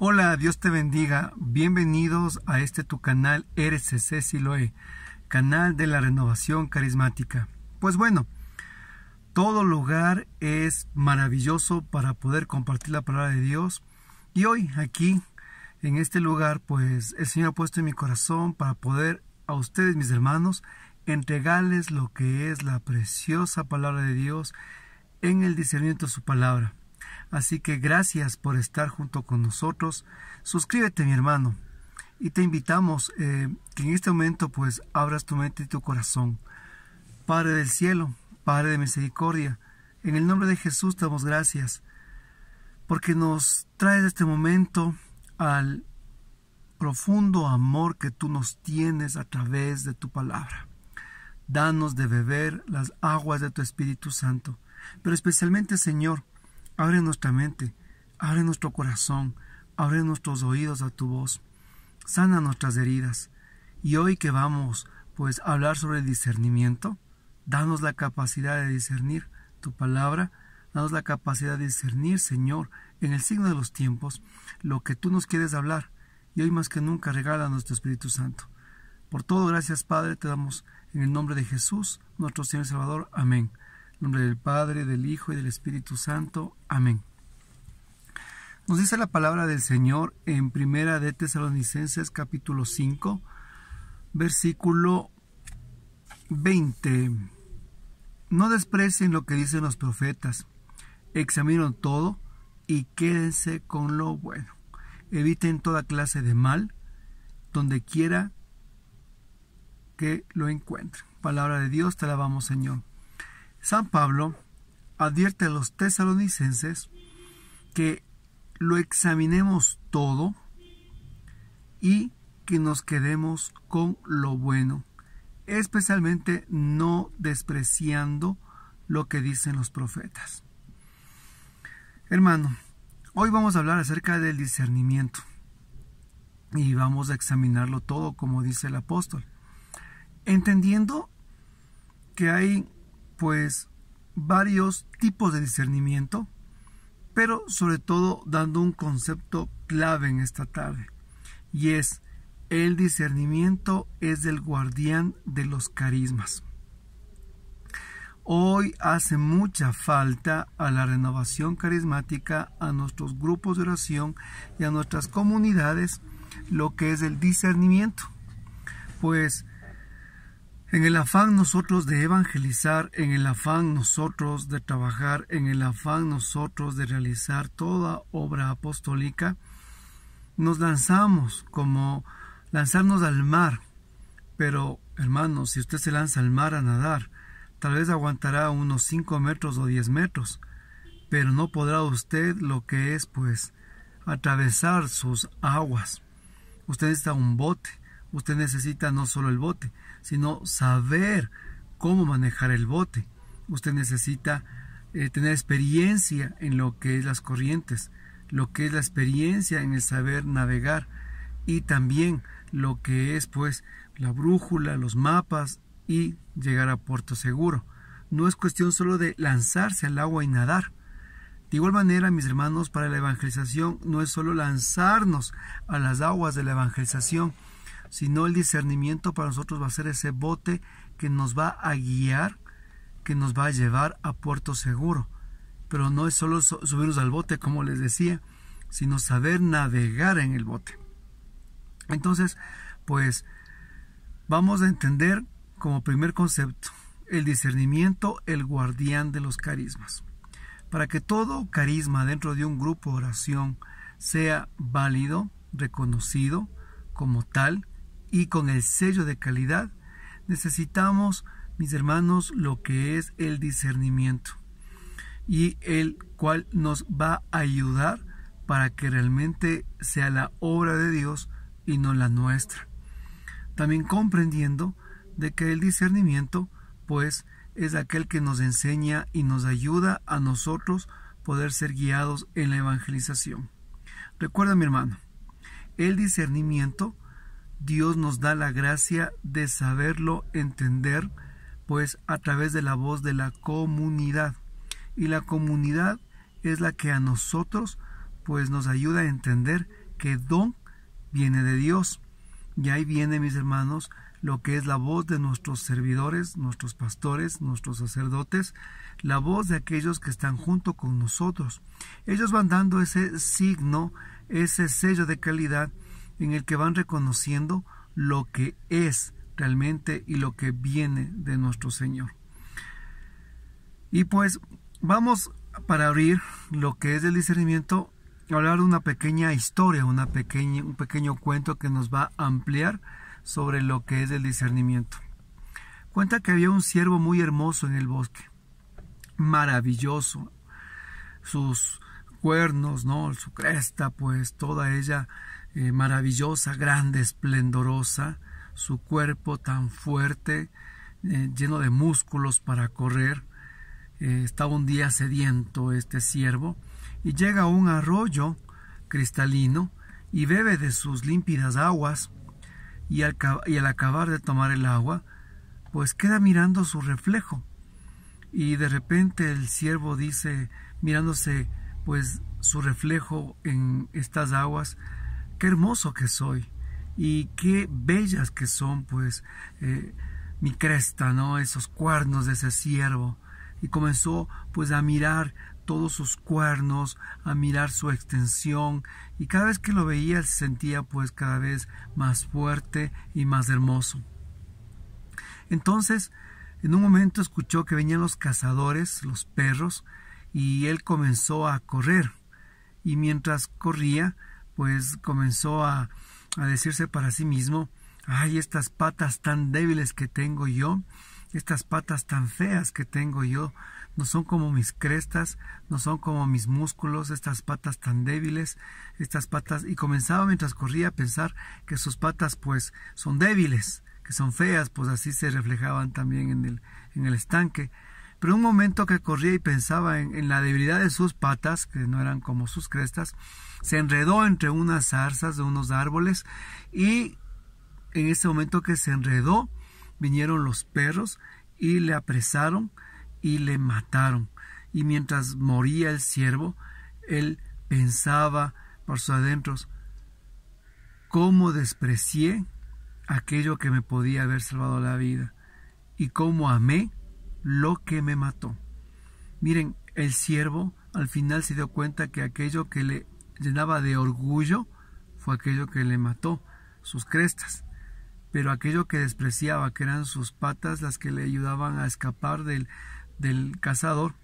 Hola, Dios te bendiga. Bienvenidos a este tu canal RCC Siloe, canal de la renovación carismática. Pues bueno, todo lugar es maravilloso para poder compartir la palabra de Dios. Y hoy aquí, en este lugar, pues el Señor ha puesto en mi corazón para poder a ustedes, mis hermanos, entregarles lo que es la preciosa palabra de Dios en el discernimiento de su palabra. Así que gracias por estar junto con nosotros. Suscríbete, mi hermano. Y te invitamos eh, que en este momento pues abras tu mente y tu corazón. Padre del cielo, Padre de misericordia, en el nombre de Jesús damos gracias porque nos traes este momento al profundo amor que tú nos tienes a través de tu palabra. Danos de beber las aguas de tu Espíritu Santo, pero especialmente, Señor, Abre nuestra mente, abre nuestro corazón, abre nuestros oídos a tu voz. Sana nuestras heridas. Y hoy que vamos, pues, a hablar sobre el discernimiento, danos la capacidad de discernir tu palabra, danos la capacidad de discernir, Señor, en el signo de los tiempos, lo que tú nos quieres hablar. Y hoy más que nunca regala nuestro Espíritu Santo. Por todo, gracias, Padre, te damos en el nombre de Jesús, nuestro Señor y Salvador. Amén. En nombre del Padre, del Hijo y del Espíritu Santo. Amén. Nos dice la palabra del Señor en Primera de Tesalonicenses capítulo 5, versículo 20. No desprecien lo que dicen los profetas. Examinen todo y quédense con lo bueno. Eviten toda clase de mal donde quiera que lo encuentren. Palabra de Dios, te alabamos Señor. San Pablo advierte a los tesalonicenses que lo examinemos todo y que nos quedemos con lo bueno, especialmente no despreciando lo que dicen los profetas. Hermano, hoy vamos a hablar acerca del discernimiento y vamos a examinarlo todo como dice el apóstol, entendiendo que hay pues varios tipos de discernimiento, pero sobre todo dando un concepto clave en esta tarde, y es el discernimiento es del guardián de los carismas. Hoy hace mucha falta a la renovación carismática, a nuestros grupos de oración y a nuestras comunidades lo que es el discernimiento. Pues en el afán nosotros de evangelizar, en el afán nosotros de trabajar, en el afán nosotros de realizar toda obra apostólica, nos lanzamos como lanzarnos al mar. Pero, hermano, si usted se lanza al mar a nadar, tal vez aguantará unos 5 metros o 10 metros, pero no podrá usted lo que es, pues, atravesar sus aguas. Usted necesita un bote, usted necesita no solo el bote, sino saber cómo manejar el bote. Usted necesita eh, tener experiencia en lo que es las corrientes, lo que es la experiencia en el saber navegar y también lo que es pues la brújula, los mapas y llegar a puerto seguro. No es cuestión solo de lanzarse al agua y nadar. De igual manera, mis hermanos, para la evangelización no es solo lanzarnos a las aguas de la evangelización, sino el discernimiento para nosotros va a ser ese bote que nos va a guiar, que nos va a llevar a puerto seguro. Pero no es solo subirnos al bote, como les decía, sino saber navegar en el bote. Entonces, pues vamos a entender como primer concepto el discernimiento, el guardián de los carismas. Para que todo carisma dentro de un grupo de oración sea válido, reconocido como tal, y con el sello de calidad, necesitamos, mis hermanos, lo que es el discernimiento y el cual nos va a ayudar para que realmente sea la obra de Dios y no la nuestra. También comprendiendo de que el discernimiento pues es aquel que nos enseña y nos ayuda a nosotros poder ser guiados en la evangelización. Recuerda mi hermano, el discernimiento Dios nos da la gracia de saberlo entender, pues a través de la voz de la comunidad. Y la comunidad es la que a nosotros, pues nos ayuda a entender que don viene de Dios. Y ahí viene, mis hermanos, lo que es la voz de nuestros servidores, nuestros pastores, nuestros sacerdotes, la voz de aquellos que están junto con nosotros. Ellos van dando ese signo, ese sello de calidad en el que van reconociendo lo que es realmente y lo que viene de nuestro Señor. Y pues vamos para abrir lo que es el discernimiento, hablar de una pequeña historia, una pequeña, un pequeño cuento que nos va a ampliar sobre lo que es el discernimiento. Cuenta que había un ciervo muy hermoso en el bosque, maravilloso. Sus cuernos, ¿no? Su cresta, pues toda ella eh, maravillosa, grande, esplendorosa, su cuerpo tan fuerte, eh, lleno de músculos para correr. Eh, estaba un día sediento este siervo y llega a un arroyo cristalino y bebe de sus límpidas aguas y al, y al acabar de tomar el agua, pues queda mirando su reflejo. Y de repente el siervo dice, mirándose pues su reflejo en estas aguas, qué hermoso que soy y qué bellas que son, pues, eh, mi cresta, ¿no? Esos cuernos de ese ciervo. Y comenzó, pues, a mirar todos sus cuernos, a mirar su extensión, y cada vez que lo veía él se sentía pues cada vez más fuerte y más hermoso. Entonces, en un momento escuchó que venían los cazadores, los perros, y él comenzó a correr, y mientras corría, pues comenzó a, decirse para sí mismo, ay, estas patas tan débiles que tengo yo, estas patas tan feas que tengo yo, no son como mis crestas, no son como mis músculos, estas patas tan débiles, estas patas, y comenzaba mientras corría a pensar que sus patas pues son débiles, que son feas, pues así se reflejaban también en el, en el estanque. Pero un momento que corría y pensaba en la debilidad de sus patas, que no eran como sus crestas, se enredó entre unas zarzas de unos árboles y en ese momento que se enredó vinieron los perros y le apresaron y le mataron. Y mientras moría el siervo, él pensaba por sus adentros, cómo desprecié aquello que me podía haber salvado la vida y cómo amé lo que me mató. Miren, el siervo al final se dio cuenta que aquello que le llenaba de orgullo fue aquello que le mató, sus crestas, pero aquello que despreciaba, que eran sus patas las que le ayudaban a escapar del, del cazador,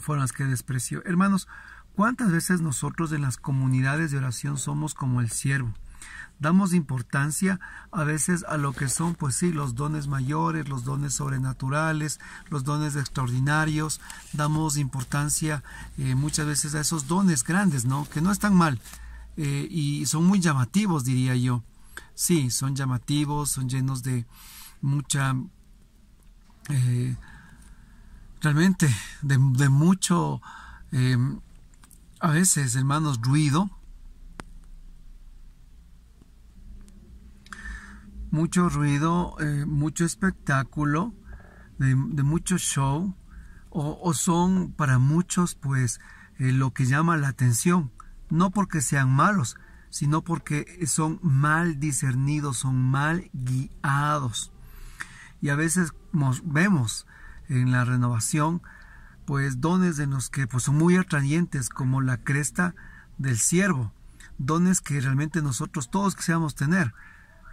fueron las que despreció. Hermanos, ¿cuántas veces nosotros en las comunidades de oración somos como el siervo? Damos importancia a veces a lo que son, pues sí, los dones mayores, los dones sobrenaturales, los dones extraordinarios. Damos importancia eh, muchas veces a esos dones grandes, ¿no? Que no están mal eh, y son muy llamativos, diría yo. Sí, son llamativos, son llenos de mucha... Eh, realmente, de mucho... a veces, hermanos, ruido, mucho ruido, eh, mucho espectáculo, de, mucho show, o, son para muchos pues eh, lo que llama la atención, no porque sean malos, sino porque son mal discernidos, son mal guiados. Y a veces vemos en la renovación pues dones de los que pues, son muy atrayentes como la cresta del siervo, dones que realmente nosotros todos quisiéramos tener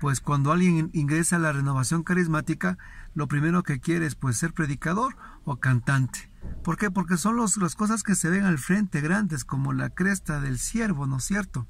pues cuando alguien ingresa a la renovación carismática, lo primero que quiere es pues ser predicador o cantante. ¿Por qué? Porque son los, las cosas que se ven al frente grandes, como la cresta del siervo, ¿no es cierto?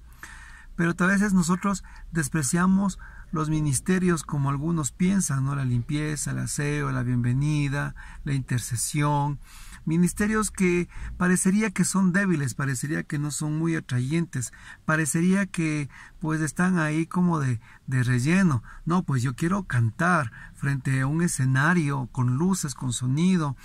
Pero a veces nosotros despreciamos los ministerios como algunos piensan, ¿no? La limpieza, el aseo, la bienvenida, la intercesión, Ministerios que parecería que son débiles, parecería que no son muy atrayentes, parecería que pues están ahí como de, de relleno. No, pues yo quiero cantar frente a un escenario con luces, con sonido,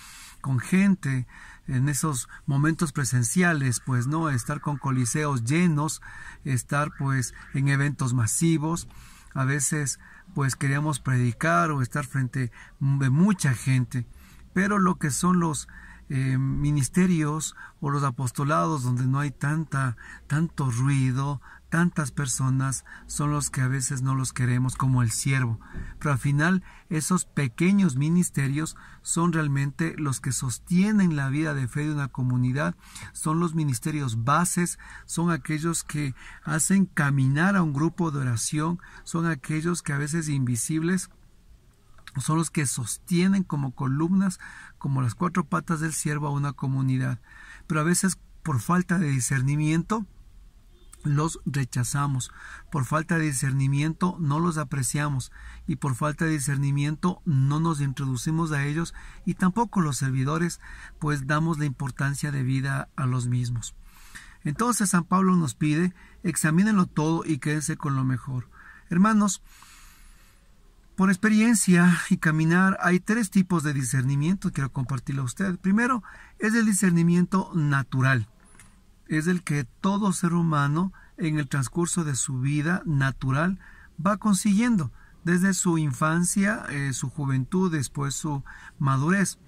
con gente, en esos momentos presenciales, pues no, estar con coliseos llenos, estar pues en eventos masivos, a veces pues queríamos predicar o estar frente de mucha gente, pero lo que son los eh, ministerios o los apostolados donde no hay tanta, tanto ruido, tantas personas, son los que a veces no los queremos como el siervo. Pero al final esos pequeños ministerios son realmente los que sostienen la vida de fe de una comunidad, son los ministerios bases, son aquellos que hacen caminar a un grupo de oración, son aquellos que a veces invisibles son los que sostienen como columnas, como las cuatro patas del siervo a una comunidad. Pero a veces por falta de discernimiento los rechazamos, por falta de discernimiento no los apreciamos y por falta de discernimiento no nos introducimos a ellos y tampoco los servidores pues damos la importancia de vida a los mismos. Entonces San Pablo nos pide, examínenlo todo y quédense con lo mejor. Hermanos, por experiencia y caminar hay tres tipos de discernimiento, quiero compartirlo a usted. Primero es el discernimiento natural, es el que todo ser humano en el transcurso de su vida natural va consiguiendo desde su infancia, eh, su juventud, después su madurez.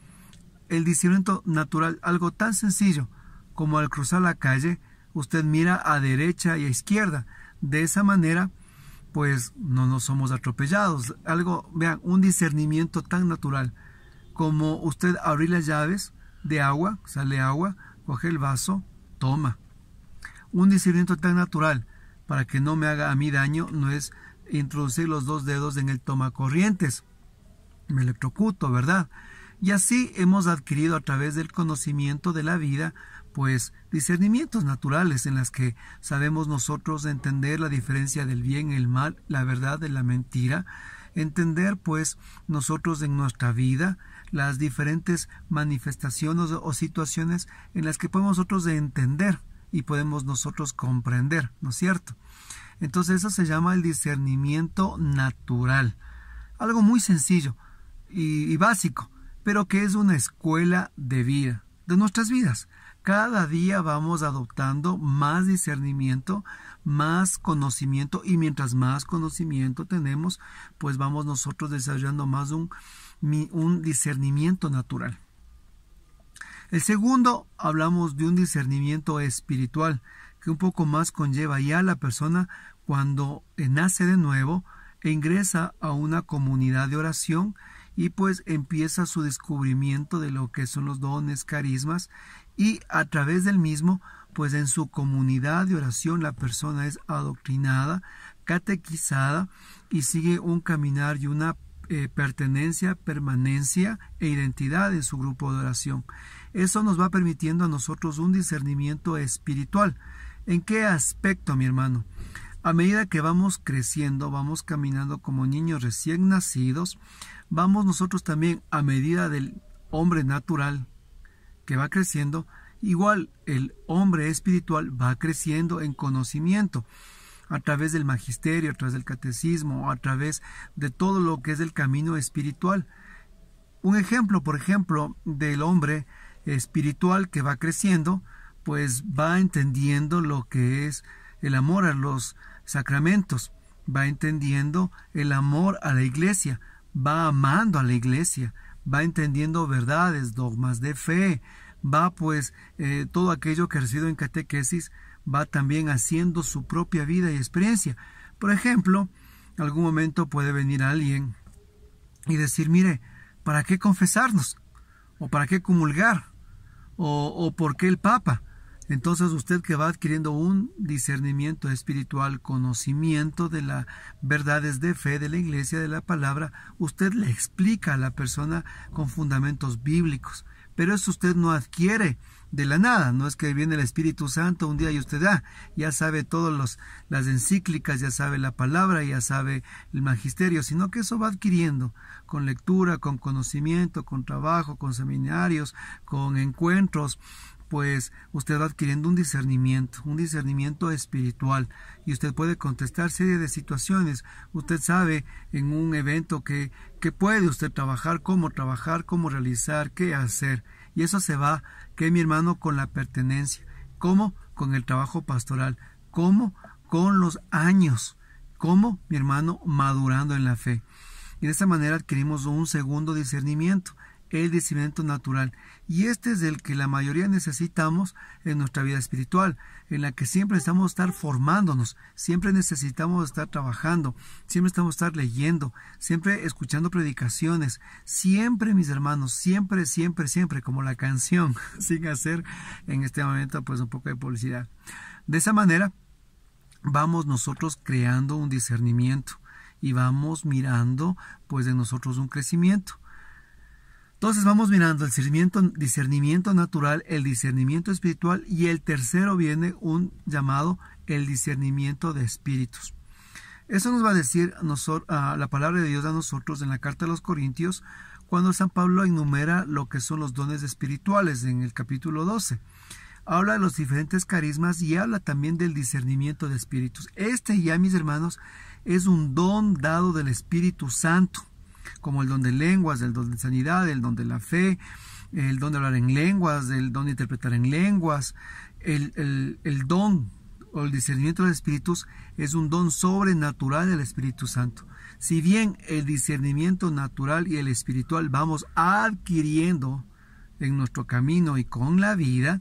El discernimiento natural, algo tan sencillo como al cruzar la calle, usted mira a derecha y a izquierda. De esa manera, pues no nos somos atropellados. Algo, vean, un discernimiento tan natural como usted abrir las llaves de agua, sale agua, coge el vaso, toma. Un discernimiento tan natural para que no me haga a mí daño no es introducir los dos dedos en el corrientes Me electrocuto, ¿verdad? Y así hemos adquirido a través del conocimiento de la vida pues discernimientos naturales en las que sabemos nosotros entender la diferencia del bien, el mal, la verdad de la mentira, entender pues nosotros en nuestra vida las diferentes manifestaciones o situaciones en las que podemos nosotros entender y podemos nosotros comprender, ¿no es cierto? Entonces eso se llama el discernimiento natural, algo muy sencillo y básico, pero que es una escuela de vida, de nuestras vidas cada día vamos adoptando más discernimiento, más conocimiento y mientras más conocimiento tenemos, pues vamos nosotros desarrollando más un, discernimiento natural. El segundo, hablamos de un discernimiento espiritual, que un poco más conlleva ya la persona cuando nace de nuevo e ingresa a una comunidad de oración y pues empieza su descubrimiento de lo que son los dones, carismas y a través del mismo, pues en su comunidad de oración la persona es adoctrinada, catequizada y sigue un caminar y una eh, pertenencia, permanencia e identidad en su grupo de oración. Eso nos va permitiendo a nosotros un discernimiento espiritual. ¿En qué aspecto, mi hermano? A medida que vamos creciendo, vamos caminando como niños recién nacidos, vamos nosotros también a medida del hombre natural, que va creciendo, igual el hombre espiritual va creciendo en conocimiento a través del magisterio, a través del catecismo, a través de todo lo que es el camino espiritual. Un ejemplo, por ejemplo, del hombre espiritual que va creciendo, pues va entendiendo lo que es el amor a los sacramentos, va entendiendo el amor a la iglesia, va amando a la iglesia, va entendiendo verdades, dogmas de fe, va pues eh, todo aquello que ha recibido en catequesis, va también haciendo su propia vida y experiencia. Por ejemplo, algún momento puede venir alguien y decir, mire, ¿para qué confesarnos? ¿O para qué comulgar? o por qué el Papa? Entonces usted que va adquiriendo un discernimiento espiritual, conocimiento de las verdades de fe de la iglesia, de la palabra, usted le explica a la persona con fundamentos bíblicos. Pero eso usted no adquiere de la nada, no es que viene el Espíritu Santo un día y usted ah, ya sabe todas las encíclicas, ya sabe la palabra, ya sabe el magisterio, sino que eso va adquiriendo con lectura, con conocimiento, con trabajo, con seminarios, con encuentros, pues usted va adquiriendo un discernimiento, un discernimiento espiritual y usted puede contestar serie de situaciones. Usted sabe en un evento que, que puede usted trabajar, cómo trabajar, cómo realizar, qué hacer. Y eso se va, que mi hermano, con la pertenencia. ¿Cómo? Con el trabajo pastoral. ¿Cómo? Con los años. ¿Cómo? Mi hermano, madurando en la fe. Y de esta manera adquirimos un segundo discernimiento el discernimiento natural. Y este es el que la mayoría necesitamos en nuestra vida espiritual, en la que siempre estamos estar formándonos, siempre necesitamos estar trabajando, siempre estamos estar leyendo, siempre escuchando predicaciones, siempre, mis hermanos, siempre, siempre, siempre, como la canción, sin hacer en este momento pues un poco de publicidad. De esa manera, vamos nosotros creando un discernimiento y vamos mirando pues de nosotros un crecimiento. Entonces vamos mirando el discernimiento, natural, el discernimiento espiritual y el tercero viene un llamado el discernimiento de espíritus. Eso nos va a decir ah, la palabra de Dios a nosotros en la carta de los Corintios cuando San Pablo enumera lo que son los dones espirituales en el capítulo 12. Habla de los diferentes carismas y habla también del discernimiento de espíritus. Este ya, mis hermanos, es un don dado del Espíritu Santo como el don de lenguas, el don de sanidad, el don de la fe, el don de hablar en lenguas, el don de interpretar en lenguas, el, don o el discernimiento de los espíritus es un don sobrenatural del Espíritu Santo. Si bien el discernimiento natural y el espiritual vamos adquiriendo en nuestro camino y con la vida,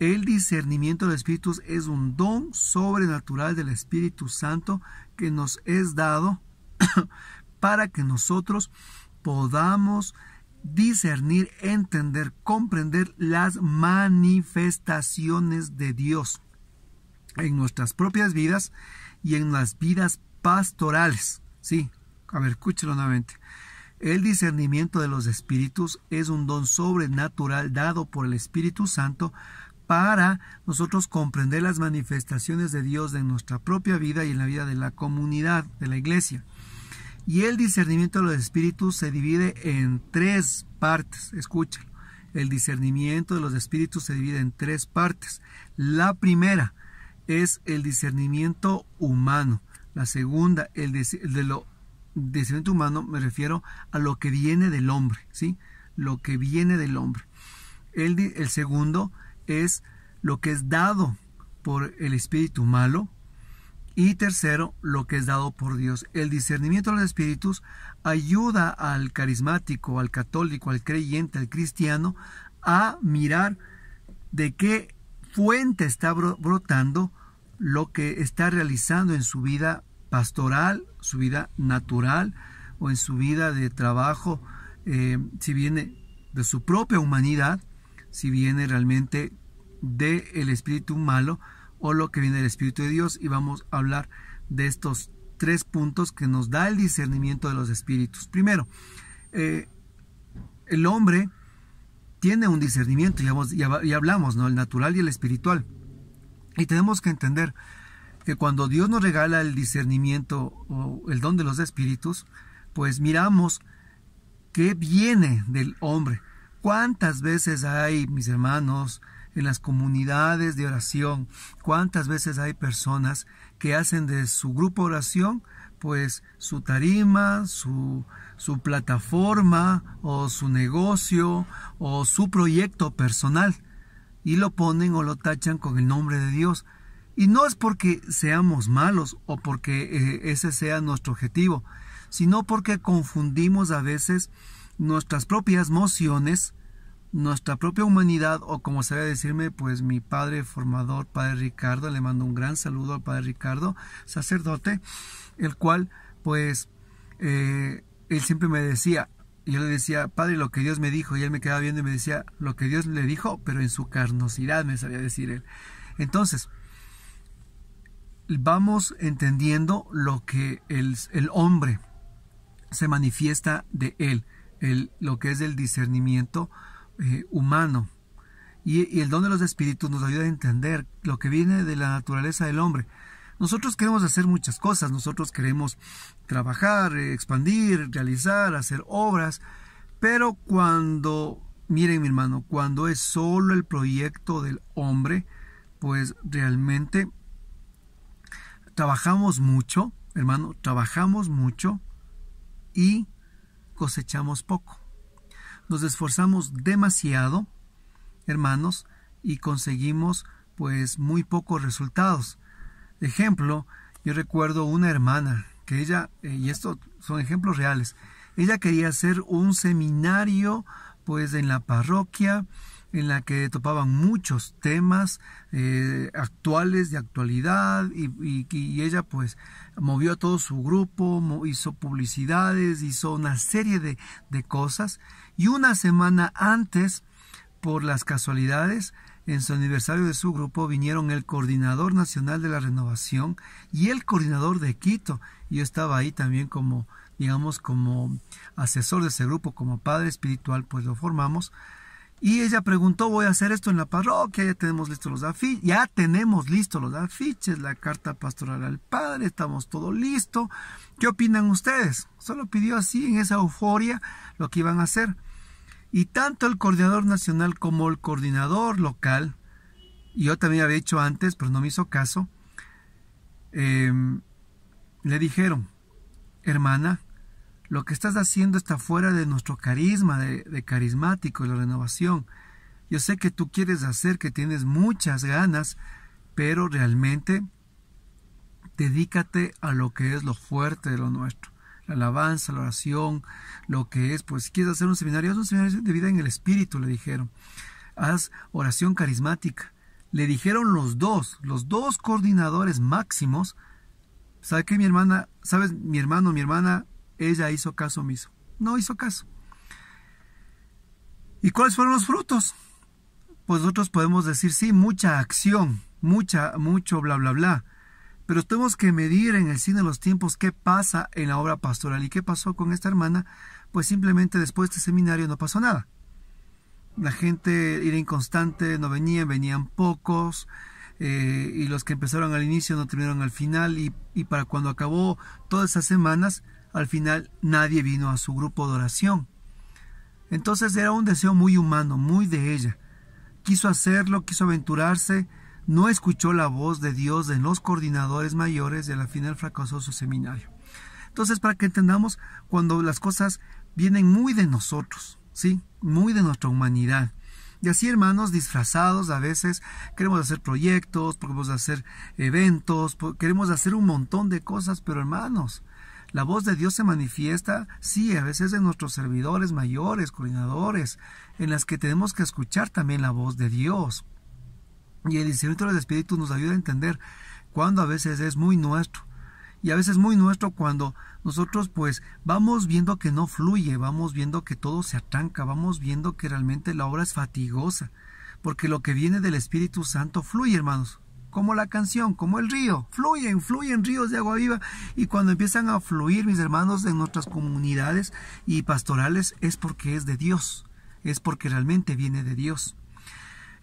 el discernimiento de los espíritus es un don sobrenatural del Espíritu Santo que nos es dado para que nosotros podamos discernir, entender, comprender las manifestaciones de Dios en nuestras propias vidas y en las vidas pastorales. Sí, a ver, escúchelo nuevamente. El discernimiento de los espíritus es un don sobrenatural dado por el Espíritu Santo para nosotros comprender las manifestaciones de Dios en nuestra propia vida y en la vida de la comunidad, de la iglesia. Y el discernimiento de los espíritus se divide en tres partes. Escúchalo. El discernimiento de los espíritus se divide en tres partes. La primera es el discernimiento humano. La segunda, el, de lo discernimiento humano, me refiero a lo que viene del hombre, ¿sí? Lo que viene del hombre. El, el segundo es lo que es dado por el espíritu malo, y tercero, lo que es dado por Dios. El discernimiento de los espíritus ayuda al carismático, al católico, al creyente, al cristiano a mirar de qué fuente está brotando lo que está realizando en su vida pastoral, su vida natural o en su vida de trabajo, eh, si viene de su propia humanidad, si viene realmente del el espíritu malo, o lo que viene del Espíritu de Dios y vamos a hablar de estos tres puntos que nos da el discernimiento de los espíritus. Primero, eh, el hombre tiene un discernimiento, ya, hablamos, ¿no? el natural y el espiritual. Y tenemos que entender que cuando Dios nos regala el discernimiento o el don de los espíritus, pues miramos qué viene del hombre. ¿Cuántas veces hay, mis hermanos, en las comunidades de oración. ¿Cuántas veces hay personas que hacen de su grupo oración pues su tarima, su, su plataforma o su negocio o su proyecto personal y lo ponen o lo tachan con el nombre de Dios. Y no es porque seamos malos o porque eh, ese sea nuestro objetivo, sino porque confundimos a veces nuestras propias mociones nuestra propia humanidad, o como sabe decirme, pues mi padre formador, padre Ricardo, le mando un gran saludo al padre Ricardo, sacerdote, el cual, pues, eh, él siempre me decía, yo le decía, padre, lo que Dios me dijo, y él me quedaba viendo y me decía, lo que Dios le dijo, pero en su carnosidad, me sabía decir él. Entonces, vamos entendiendo lo que el, el hombre se manifiesta de él, el, lo que es el discernimiento, eh, humano. Y, y, el don de los espíritus nos ayuda a entender lo que viene de la naturaleza del hombre. Nosotros queremos hacer muchas cosas, nosotros queremos trabajar, eh, expandir, realizar, hacer obras, pero cuando, miren mi hermano, cuando es solo el proyecto del hombre, pues realmente trabajamos mucho, hermano, trabajamos mucho y cosechamos poco nos esforzamos demasiado, hermanos, y conseguimos pues muy pocos resultados. Ejemplo, yo recuerdo una hermana que ella, eh, y estos son ejemplos reales, ella quería hacer un seminario pues en la parroquia en la que topaban muchos temas eh, actuales de actualidad y, ella pues movió a todo su grupo, hizo publicidades, hizo una serie de, de cosas y una semana antes, por las casualidades, en su aniversario de su grupo vinieron el coordinador nacional de la renovación y el coordinador de Quito. Yo estaba ahí también como, digamos, como asesor de ese grupo, como padre espiritual, pues lo formamos. Y ella preguntó, voy a hacer esto en la parroquia, ya tenemos listos los afiches, ya tenemos listos los afiches, la carta pastoral al padre, estamos todos listo. ¿Qué opinan ustedes? Solo pidió así, en esa euforia, lo que iban a hacer. Y tanto el coordinador nacional como el coordinador local, y yo también había dicho antes, pero no me hizo caso, em, le dijeron, hermana, lo que estás haciendo está fuera de nuestro carisma, de, de carismático, de la renovación. Yo sé que tú quieres hacer, que tienes muchas ganas, pero realmente dedícate a lo que es lo fuerte de lo nuestro la alabanza, la oración, lo que es, pues si quieres hacer un seminario, haz un seminario de vida en el espíritu, le dijeron. Haz oración carismática. Le dijeron los dos, los dos coordinadores máximos. ¿Sabes qué, mi hermana? ¿Sabes, mi hermano, mi hermana? Ella hizo caso mismo. No hizo caso. ¿Y cuáles fueron los frutos? Pues nosotros podemos decir, sí, mucha acción, mucha, mucho bla, bla, bla pero tenemos que medir en el cine los tiempos qué pasa en la obra pastoral y qué pasó con esta hermana, pues simplemente después de este seminario no pasó nada. La gente era inconstante, no venían, venían pocos, eh, y los que empezaron al inicio no terminaron al final, y, y para cuando acabó todas esas semanas, al final nadie vino a su grupo de oración. Entonces era un deseo muy humano, muy de ella. Quiso hacerlo, quiso aventurarse, no escuchó la voz de Dios en los coordinadores mayores y al final fracasó su seminario. Entonces, para que entendamos, cuando las cosas vienen muy de nosotros, ¿sí? Muy de nuestra humanidad. Y así, hermanos, disfrazados a veces, queremos hacer proyectos, queremos hacer eventos, queremos hacer un montón de cosas, pero hermanos, la voz de Dios se manifiesta, sí, a veces en nuestros servidores mayores, coordinadores, en las que tenemos que escuchar también la voz de Dios. Y el discernimiento de Espíritu nos ayuda a entender cuando a veces es muy nuestro. Y a veces muy nuestro cuando nosotros pues vamos viendo que no fluye, vamos viendo que todo se atranca, vamos viendo que realmente la obra es fatigosa. Porque lo que viene del Espíritu Santo fluye, hermanos como la canción, como el río. Fluyen, fluyen ríos de agua viva. Y cuando empiezan a fluir, mis hermanos, en nuestras comunidades y pastorales, es porque es de Dios, es porque realmente viene de Dios.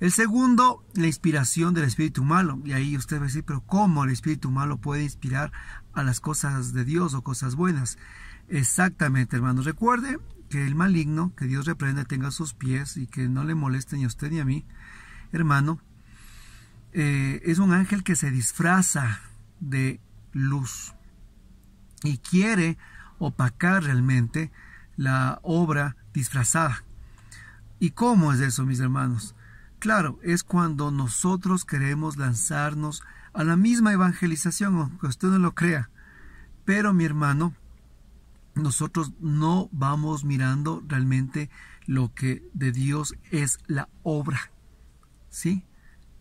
El segundo, la inspiración del espíritu malo. Y ahí usted va a decir, pero ¿cómo el espíritu malo puede inspirar a las cosas de Dios o cosas buenas? Exactamente, hermanos. Recuerde que el maligno, que Dios reprenda, tenga sus pies y que no le moleste ni a usted ni a mí, hermano, eh, es un ángel que se disfraza de luz y quiere opacar realmente la obra disfrazada. ¿Y cómo es eso, mis hermanos? Claro, es cuando nosotros queremos lanzarnos a la misma evangelización, aunque usted no lo crea. Pero mi hermano, nosotros no vamos mirando realmente lo que de Dios es la obra. ¿Sí?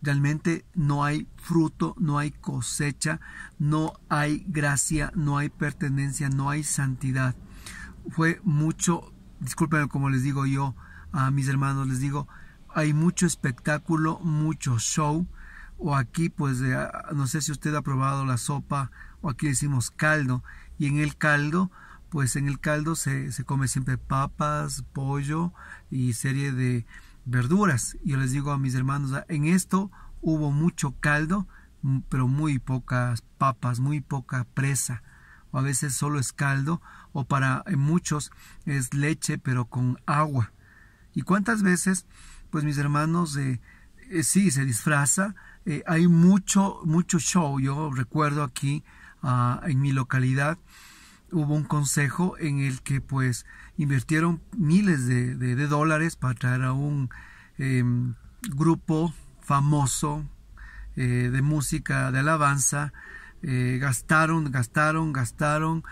Realmente no hay fruto, no hay cosecha, no hay gracia, no hay pertenencia, no hay santidad. Fue mucho, discúlpenme como les digo yo a mis hermanos, les digo, hay mucho espectáculo, mucho show. O aquí, pues, ah, no sé si usted ha probado la sopa, o aquí decimos caldo. Y en el caldo, pues en el caldo se, se come siempre papas, pollo y serie de verduras. Yo les digo a mis hermanos, ah, en esto hubo mucho caldo, mm, pero muy pocas papas, muy poca presa. O a veces solo es caldo, o para eh, muchos es leche, pero con agua. ¿Y cuántas veces pues mis hermanos, eh, eh, sí, se disfraza. Eh, hay mucho, mucho show. Yo recuerdo aquí ah, en mi localidad hubo un consejo en el que pues invirtieron miles de, de dólares para traer a un em, grupo famoso de música de alabanza. gastaron, gastaron, gastaron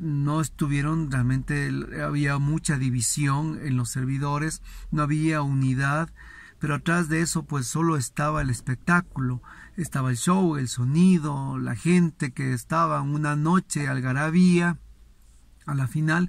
no estuvieron realmente, había mucha división en los servidores, no había unidad, pero atrás de eso pues solo estaba el espectáculo, estaba el show, el sonido, la gente que estaba una noche algarabía, a la final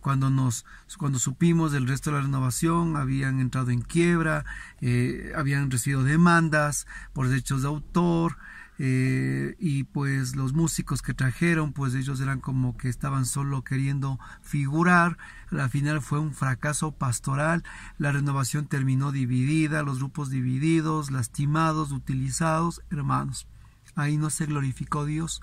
cuando nos cuando supimos del resto de la renovación habían entrado en quiebra eh, habían recibido demandas por derechos de autor eh, y pues los músicos que trajeron pues ellos eran como que estaban solo queriendo figurar la final fue un fracaso pastoral la renovación terminó dividida los grupos divididos lastimados utilizados hermanos ahí no se glorificó Dios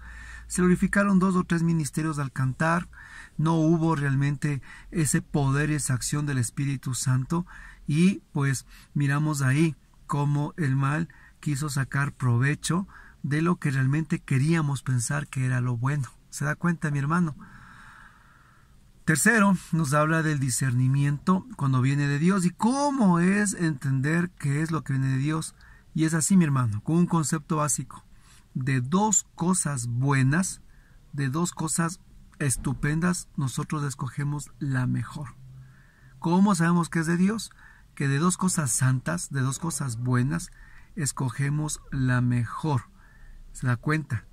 se glorificaron dos o tres ministerios al cantar no hubo realmente ese poder y esa acción del Espíritu Santo y pues miramos ahí cómo el mal quiso sacar provecho de lo que realmente queríamos pensar que era lo bueno. ¿Se da cuenta, mi hermano? Tercero, nos habla del discernimiento cuando viene de Dios y cómo es entender qué es lo que viene de Dios. Y es así, mi hermano, con un concepto básico de dos cosas buenas, de dos cosas estupendas, nosotros escogemos la mejor. ¿Cómo sabemos que es de Dios? Que de dos cosas santas, de dos cosas buenas, escogemos la mejor se da cuenta.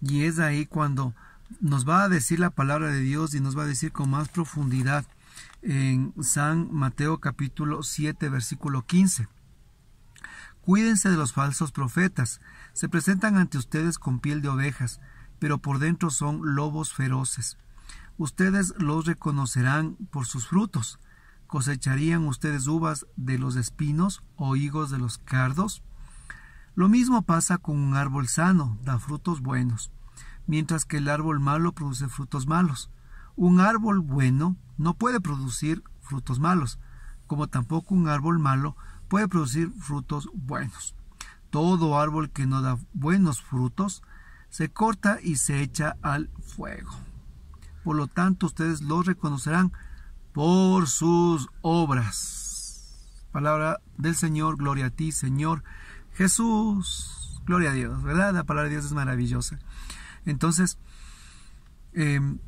Y es ahí cuando nos va a decir la palabra de Dios y nos va a decir con más profundidad en San Mateo capítulo 7 versículo 15. Cuídense de los falsos profetas. Se presentan ante ustedes con piel de ovejas, pero por dentro son lobos feroces. Ustedes los reconocerán por sus frutos. ¿Cosecharían ustedes uvas de los espinos o higos de los cardos? Lo mismo pasa con un árbol sano, da frutos buenos, mientras que el árbol malo produce frutos malos. Un árbol bueno no puede producir frutos malos, como tampoco un árbol malo puede producir frutos buenos. Todo árbol que no da buenos frutos se corta y se echa al fuego. Por lo tanto, ustedes lo reconocerán por sus obras. Palabra del Señor, gloria a ti, Señor. Jesús, gloria a Dios, ¿verdad? La palabra de Dios es maravillosa. Entonces, em,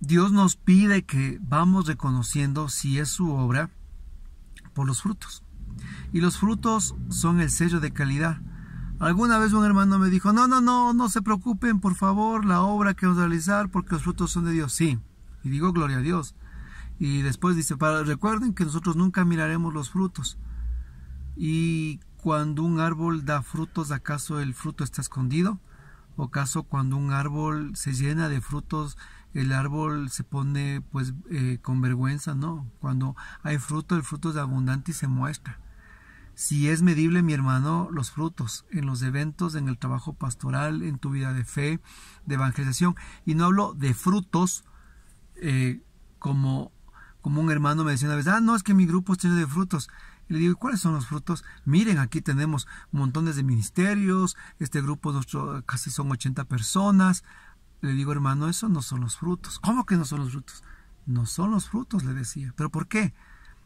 Dios nos pide que vamos reconociendo si es su obra por los frutos. Y los frutos son el sello de calidad. Alguna vez un hermano me dijo, no, no, no, no se preocupen, por favor, la obra que vamos a realizar, porque los frutos son de Dios. Sí, y digo gloria a Dios. Y después dice, recuerden que nosotros nunca miraremos los frutos. Y cuando un árbol da frutos, acaso el fruto está escondido? ¿O acaso cuando un árbol se llena de frutos, el árbol se pone pues eh, con vergüenza? No, cuando hay fruto, el fruto es abundante y se muestra. Si es medible, mi hermano, los frutos en los eventos, en el trabajo pastoral, en tu vida de fe, de evangelización. Y no hablo de frutos eh, como, como un hermano me decía una vez, ah, no, es que mi grupo tiene de frutos le digo, ¿y cuáles son los frutos? Miren, aquí tenemos montones de ministerios, este grupo casi son 80 personas. Le digo, hermano, esos no son los frutos. ¿Cómo que no son los frutos? No son los frutos, le decía. ¿Pero por qué?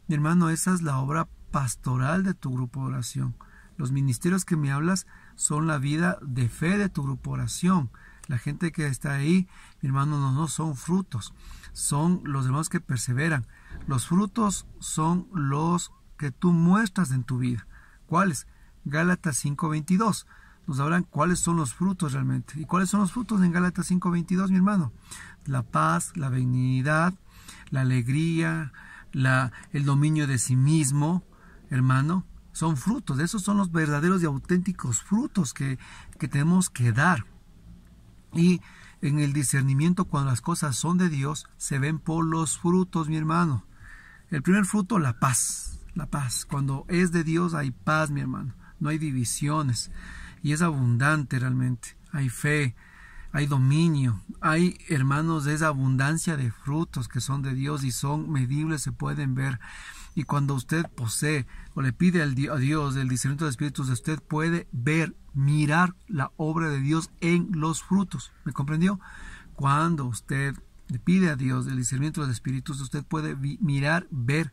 Mi hermano, esa es la obra pastoral de tu grupo de oración. Los ministerios que me hablas son la vida de fe de tu grupo de oración. La gente que está ahí, mi hermano, no, no son frutos, son los demás que perseveran. Los frutos son los que tú muestras en tu vida. ¿Cuáles? Gálatas 5:22. Nos hablarán cuáles son los frutos realmente. ¿Y cuáles son los frutos en Gálatas 5:22, mi hermano? La paz, la benignidad, la alegría, la, el dominio de sí mismo, hermano. Son frutos, esos son los verdaderos y auténticos frutos que, que tenemos que dar. Y en el discernimiento, cuando las cosas son de Dios, se ven por los frutos, mi hermano. El primer fruto, la paz. La paz. Cuando es de Dios hay paz, mi hermano. No hay divisiones. Y es abundante realmente. Hay fe, hay dominio, hay, hermanos, esa abundancia de frutos que son de Dios y son medibles, se pueden ver. Y cuando usted posee o le pide a Dios el discernimiento de espíritus, usted puede ver, mirar la obra de Dios en los frutos. ¿Me comprendió? Cuando usted le pide a Dios el discernimiento de espíritus, usted puede mirar, ver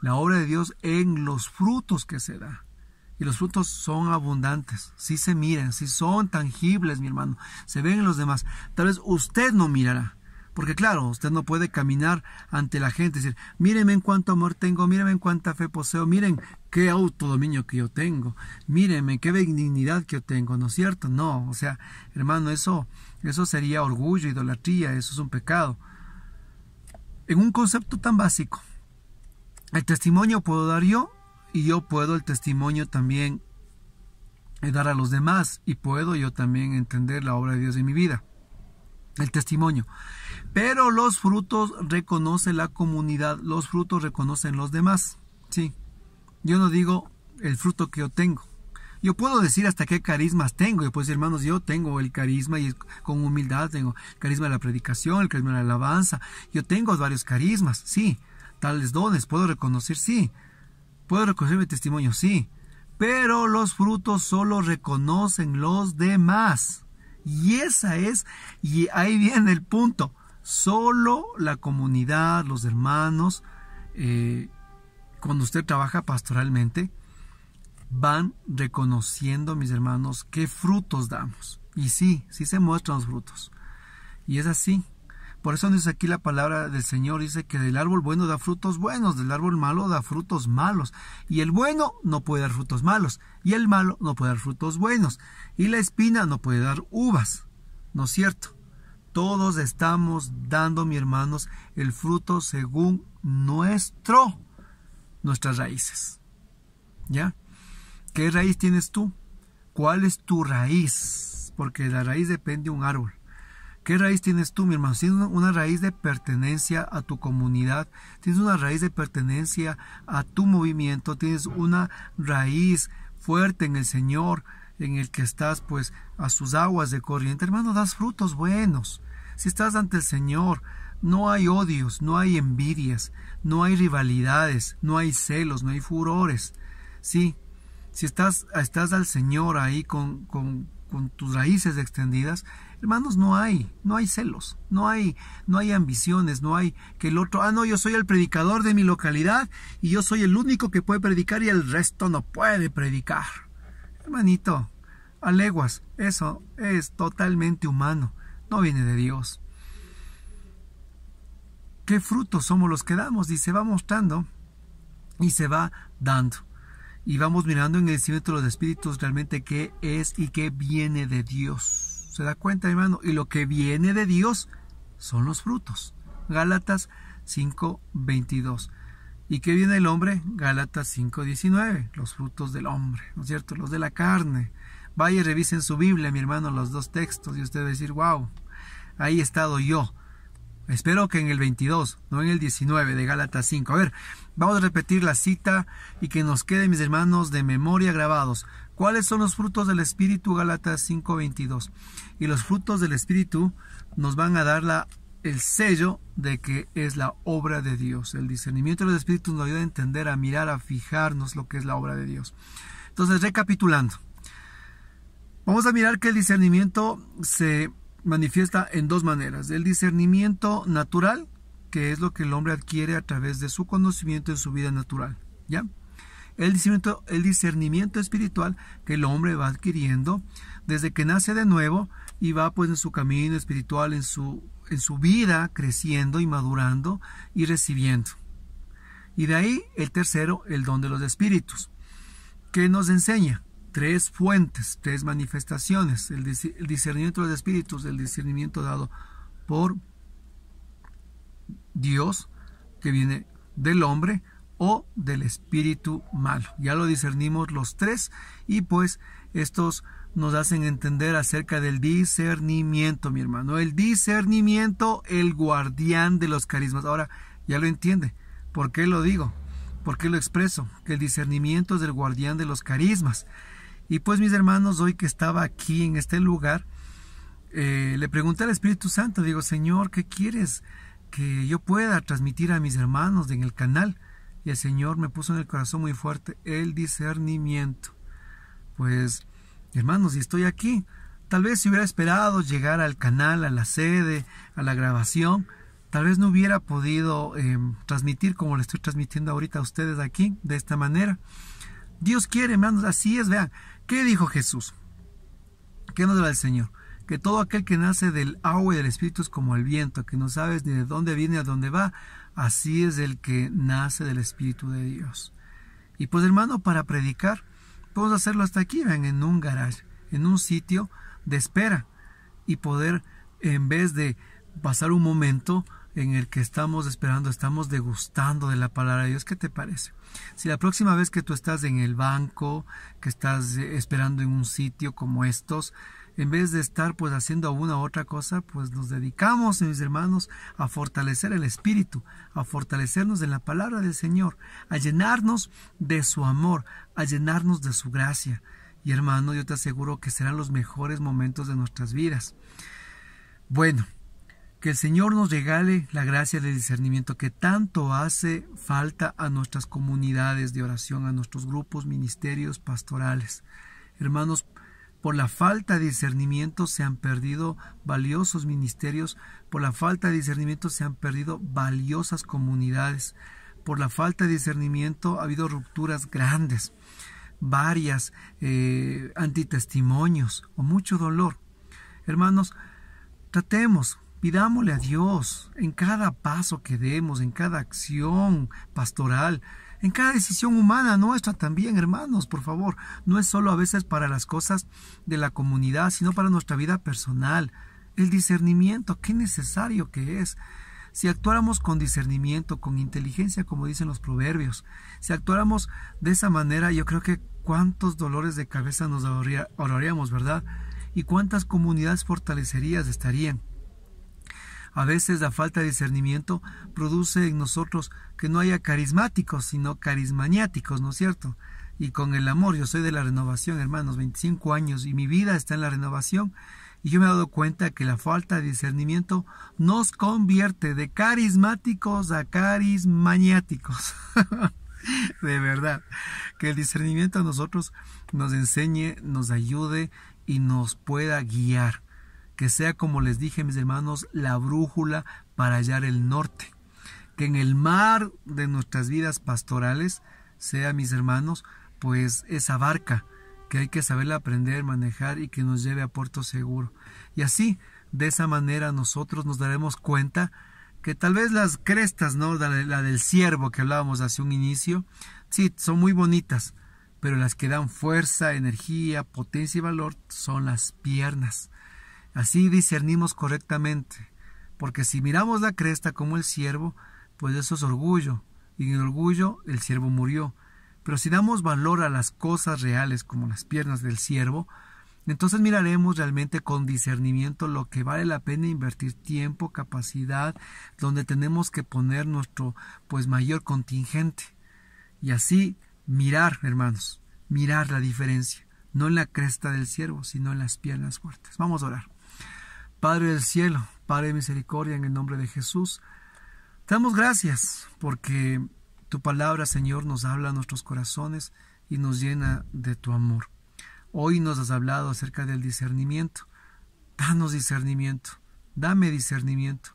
la obra de Dios en los frutos que se da. Y los frutos son abundantes, si se miran, si son tangibles, mi hermano, se ven en los demás. Tal vez usted no mirará, porque claro, usted no puede caminar ante la gente y decir, míreme en cuánto amor tengo, míreme en cuánta fe poseo, miren qué autodominio que yo tengo, míreme qué benignidad que yo tengo, ¿no es cierto? No, o sea, hermano, eso, eso sería orgullo, idolatría, eso es un pecado. En un concepto tan básico, el testimonio puedo dar yo y yo puedo el testimonio también eh, dar a los demás y puedo yo también entender la obra de Dios en mi vida. El testimonio. Pero los frutos reconoce la comunidad, los frutos reconocen los demás. Sí. Yo no digo el fruto que yo tengo. Yo puedo decir hasta qué carismas tengo. Yo puedo decir, hermanos, yo tengo el carisma y con humildad tengo el carisma de la predicación, el carisma de la alabanza. Yo tengo varios carismas, sí tales dones. Puedo reconocer, sí. Puedo reconocer mi testimonio, sí. Pero los frutos solo reconocen los demás. Y esa es, y ahí viene el punto. Solo la comunidad, los hermanos, eh, cuando usted trabaja pastoralmente, van reconociendo, mis hermanos, qué frutos damos. Y sí, sí se muestran los frutos. Y es así por eso dice aquí la palabra del Señor, dice que del árbol bueno da frutos buenos, del árbol malo da frutos malos. Y el bueno no puede dar frutos malos, y el malo no puede dar frutos buenos, y la espina no puede dar uvas. ¿No es cierto? Todos estamos dando, mi hermanos, el fruto según nuestro, nuestras raíces. ¿Ya? ¿Qué raíz tienes tú? ¿Cuál es tu raíz? Porque la raíz depende de un árbol. ¿Qué raíz tienes tú, mi hermano? Tienes una raíz de pertenencia a tu comunidad, tienes una raíz de pertenencia a tu movimiento, tienes una raíz fuerte en el Señor, en el que estás pues a sus aguas de corriente. Hermano, das frutos buenos. Si estás ante el Señor, no hay odios, no hay envidias, no hay rivalidades, no hay celos, no hay furores. Sí, si estás, estás al Señor ahí con tus raíces extendidas, Hermanos, no hay, no hay celos, no hay, no hay ambiciones, no hay que el otro, ah, no, yo soy el predicador de mi localidad y yo soy el único que puede predicar y el resto no puede predicar. Hermanito, aleguas, eso es totalmente humano, no viene de Dios. ¿Qué frutos somos los que damos? Y se va mostrando y se va dando. Y vamos mirando en el cimiento de los espíritus realmente qué es y qué viene de Dios. ¿Se da cuenta, hermano? Y lo que viene de Dios son los frutos. Gálatas 5:22. ¿Y qué viene el hombre? Gálatas 5:19. Los frutos del hombre, ¿no es cierto? Los de la carne. Vaya y revisen su Biblia, mi hermano, los dos textos y usted va a decir, wow, ahí he estado yo. Espero que en el 22, no en el 19 de Gálatas 5. A ver, vamos a repetir la cita y que nos quede, mis hermanos, de memoria grabados. ¿Cuáles son los frutos del Espíritu? Galatas 5:22. Y los frutos del Espíritu nos van a dar la, el sello de que es la obra de Dios. El discernimiento los Espíritu nos ayuda a entender, a mirar, a fijarnos lo que es la obra de Dios. Entonces, recapitulando, vamos a mirar que el discernimiento se manifiesta en dos maneras. El discernimiento natural, que es lo que el hombre adquiere a través de su conocimiento en su vida natural. ¿Ya? el discernimiento, espiritual que el hombre va adquiriendo desde que nace de nuevo y va pues en su camino espiritual, en su, en su vida creciendo y madurando y recibiendo. Y de ahí el tercero, el don de los espíritus, qué nos enseña tres fuentes, tres manifestaciones, el, discernimiento de los espíritus, el discernimiento dado por Dios, que viene del hombre, o del espíritu malo. Ya lo discernimos los tres y pues estos nos hacen entender acerca del discernimiento, mi hermano. El discernimiento, el guardián de los carismas. Ahora, ya lo entiende. ¿Por qué lo digo? ¿Por qué lo expreso? Que el discernimiento es el guardián de los carismas. Y pues mis hermanos, hoy que estaba aquí en este lugar, eh, le pregunté al Espíritu Santo, digo, Señor, ¿qué quieres que yo pueda transmitir a mis hermanos en el canal? y el Señor me puso en el corazón muy fuerte el discernimiento. Pues, hermanos, y estoy aquí. Tal vez si hubiera esperado llegar al canal, a la sede, a la grabación, tal vez no hubiera podido em, transmitir como le estoy transmitiendo ahorita a ustedes aquí, de esta manera. Dios quiere, hermanos, así es, vean, ¿qué dijo Jesús? ¿Qué nos da el Señor? que todo aquel que nace del agua y del espíritu es como el viento, que no sabes ni de dónde viene ni a dónde va, así es el que nace del espíritu de Dios. Y pues hermano, para predicar, podemos hacerlo hasta aquí, en un garage, en un sitio de espera y poder, en vez de pasar un momento, en el que estamos esperando, estamos degustando de la palabra de Dios. ¿Qué te parece? Si la próxima vez que tú estás en el banco, que estás eh, esperando en un sitio como estos, en vez de estar pues haciendo una u otra cosa, pues nos dedicamos, mis hermanos, a fortalecer el espíritu, a fortalecernos en la palabra del Señor, a llenarnos de su amor, a llenarnos de su gracia. Y hermano, yo te aseguro que serán los mejores momentos de nuestras vidas. Bueno, que el Señor nos regale la gracia de discernimiento que tanto hace falta a nuestras comunidades de oración, a nuestros grupos, ministerios pastorales. Hermanos, por la falta de discernimiento se han perdido valiosos ministerios, por la falta de discernimiento se han perdido valiosas comunidades, por la falta de discernimiento ha habido rupturas grandes, varias, eh, antitestimonios o mucho dolor. Hermanos, tratemos Pidámosle a Dios en cada paso que demos, en cada acción pastoral, en cada decisión humana nuestra también, hermanos, por favor. No es solo a veces para las cosas de la comunidad, sino para nuestra vida personal. El discernimiento, qué necesario que es. Si actuáramos con discernimiento, con inteligencia, como dicen los proverbios, si actuáramos de esa manera, yo creo que cuántos dolores de cabeza nos ahorraríamos, ¿verdad? Y cuántas comunidades fortalecerías estarían. A veces la falta de discernimiento produce en nosotros que no haya carismáticos, sino carismaniáticos, ¿no es cierto? Y con el amor, yo soy de la renovación, hermanos, 25 años y mi vida está en la renovación. Y yo me he dado cuenta que la falta de discernimiento nos convierte de carismáticos a carismaniáticos. de verdad. Que el discernimiento a nosotros nos enseñe, nos ayude y nos pueda guiar que sea, como les dije mis hermanos, la brújula para hallar el norte. Que en el mar de nuestras vidas pastorales sea, mis hermanos, pues esa barca que hay que saberla aprender, manejar y que nos lleve a puerto seguro. Y así, de esa manera nosotros nos daremos cuenta que tal vez las crestas, ¿no? La, del ciervo que hablábamos hace un inicio, sí, son muy bonitas, pero las que dan fuerza, energía, potencia y valor son las piernas. Así discernimos correctamente, porque si miramos la cresta como el siervo, pues eso es orgullo, y en orgullo el siervo murió. Pero si damos valor a las cosas reales como las piernas del siervo, entonces miraremos realmente con discernimiento lo que vale la pena invertir tiempo, capacidad, donde tenemos que poner nuestro pues mayor contingente. Y así mirar, hermanos, mirar la diferencia, no en la cresta del siervo, sino en las piernas fuertes. Vamos a orar. Padre del cielo, Padre de misericordia, en el nombre de Jesús, damos gracias porque tu palabra, Señor, nos habla a nuestros corazones y nos llena de tu amor. Hoy nos has hablado acerca del discernimiento. Danos discernimiento, dame discernimiento,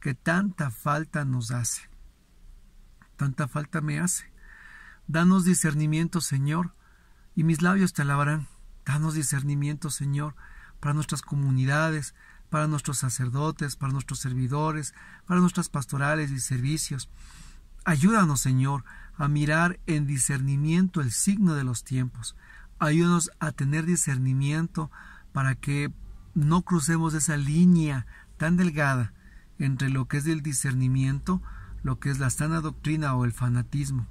que tanta falta nos hace. Tanta falta me hace. Danos discernimiento, Señor, y mis labios te alabarán. Danos discernimiento, Señor, para nuestras comunidades, para nuestros sacerdotes, para nuestros servidores, para nuestras pastorales y servicios. Ayúdanos, Señor, a mirar en discernimiento el signo de los tiempos. Ayúdanos a tener discernimiento para que no crucemos esa línea tan delgada entre lo que es el discernimiento, lo que es la sana doctrina o el fanatismo.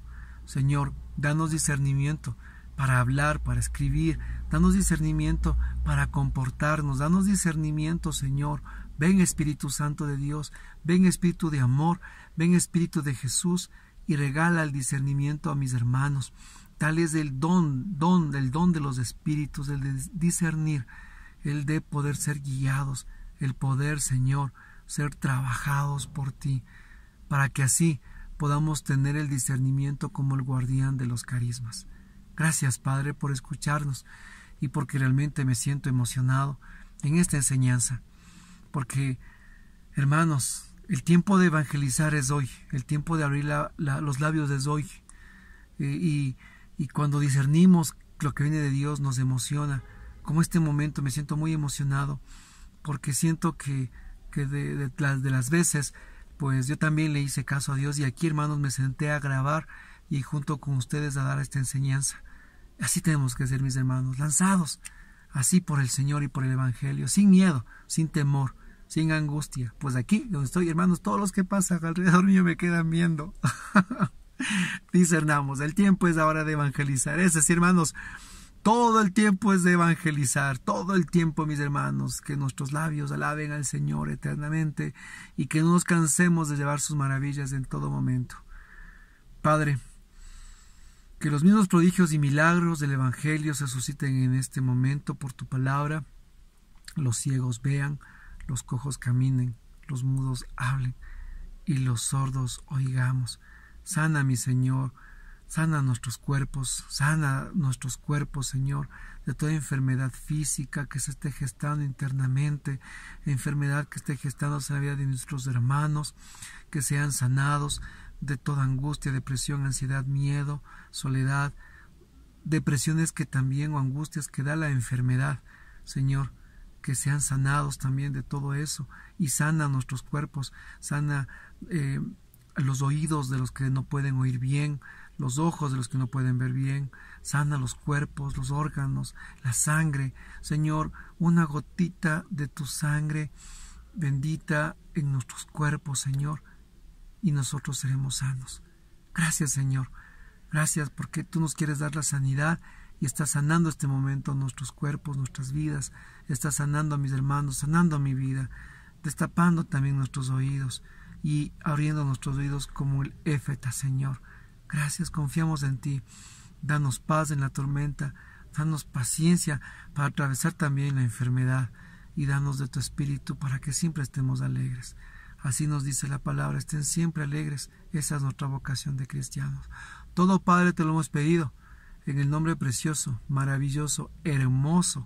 Señor, danos discernimiento para hablar, para escribir. Danos discernimiento para comportarnos. Danos discernimiento, Señor. Ven Espíritu Santo de Dios. Ven Espíritu de amor. Ven Espíritu de Jesús y regala el discernimiento a mis hermanos. Tal es el don, don, el don de los espíritus, el de discernir, el de poder ser guiados, el poder, Señor, ser trabajados por ti, para que así podamos tener el discernimiento como el guardián de los carismas. Gracias, Padre, por escucharnos y porque realmente me siento emocionado en esta enseñanza. Porque, hermanos, el tiempo de evangelizar es hoy, el tiempo de abrir los labios es hoy. Eh, y, y cuando discernimos lo que viene de Dios nos emociona. Como este momento me siento muy emocionado porque siento que, que de, de las veces pues yo también le hice caso a Dios y aquí hermanos me senté a grabar y junto con ustedes a dar esta enseñanza. Así tenemos que ser, mis hermanos, lanzados así por el Señor y por el Evangelio, sin miedo, sin temor, sin angustia. Pues aquí donde estoy, hermanos, todos los que pasan alrededor mío me quedan viendo. Discernamos, el tiempo es ahora de evangelizar. Es decir, hermanos, todo el tiempo es de evangelizar, todo el tiempo, mis hermanos, que nuestros labios alaben al Señor eternamente y que no nos cansemos de llevar sus maravillas en todo momento. Padre, que los mismos prodigios y milagros del Evangelio se susciten en este momento por tu palabra. Los ciegos vean, los cojos caminen, los mudos hablen y los sordos oigamos. Sana, mi Señor, sana nuestros cuerpos, sana nuestros cuerpos, Señor, de toda enfermedad física que se esté gestando internamente, enfermedad que esté gestando en la vida de nuestros hermanos, que sean sanados, de toda angustia, depresión, ansiedad, miedo, soledad, depresiones que también o angustias que da la enfermedad, Señor, que sean sanados también de todo eso y sana nuestros cuerpos, sana eh, los oídos de los que no pueden oír bien, los ojos de los que no pueden ver bien, sana los cuerpos, los órganos, la sangre. Señor, una gotita de tu sangre bendita en nuestros cuerpos, Señor y nosotros seremos sanos. Gracias Señor, gracias porque tú nos quieres dar la sanidad y estás sanando este momento nuestros cuerpos, nuestras vidas, estás sanando a mis hermanos, sanando mi vida, destapando también nuestros oídos y abriendo nuestros oídos como el éfeta, Señor. Gracias, confiamos en ti. Danos paz en la tormenta, danos paciencia para atravesar también la enfermedad y danos de tu espíritu para que siempre estemos alegres. Así nos dice la palabra, estén siempre alegres, esa es nuestra vocación de cristianos. Todo Padre te lo hemos pedido, en el nombre precioso, maravilloso, hermoso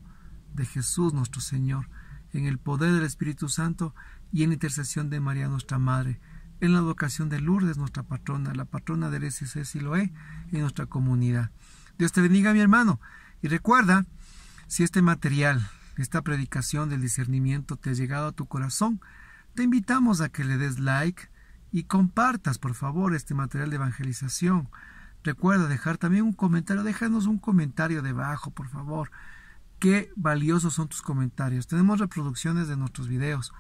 de Jesús nuestro Señor, en el poder del Espíritu Santo y en intercesión de María nuestra Madre, en la vocación de Lourdes nuestra patrona, la patrona del y Loé, en nuestra comunidad. Dios te bendiga mi hermano y recuerda, si este material, esta predicación del discernimiento te ha llegado a tu corazón, te invitamos a que le des like y compartas, por favor, este material de evangelización. Recuerda dejar también un comentario, déjanos un comentario debajo, por favor. Qué valiosos son tus comentarios. Tenemos reproducciones de nuestros videos,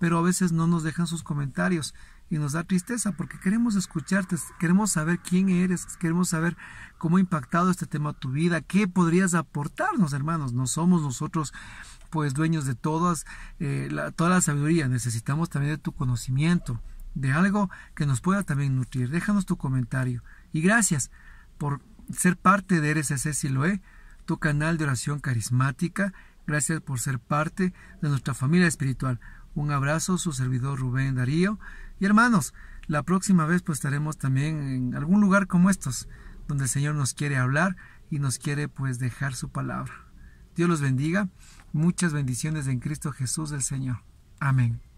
pero a veces no nos dejan sus comentarios y nos da tristeza porque queremos escucharte, queremos saber quién eres, queremos saber cómo ha impactado este tema tu vida, qué podrías aportarnos, hermanos. No somos nosotros pues dueños de todas, eh, la, toda la sabiduría, necesitamos también de tu conocimiento, de algo que nos pueda también nutrir. Déjanos tu comentario y gracias por ser parte de RSC Siloé, tu canal de oración carismática. Gracias por ser parte de nuestra familia espiritual. Un abrazo, su servidor Rubén Darío hermanos, la próxima vez pues estaremos también en algún lugar como estos, donde el Señor nos quiere hablar y nos quiere pues dejar su palabra. Dios los bendiga. Muchas bendiciones en Cristo Jesús el Señor. Amén.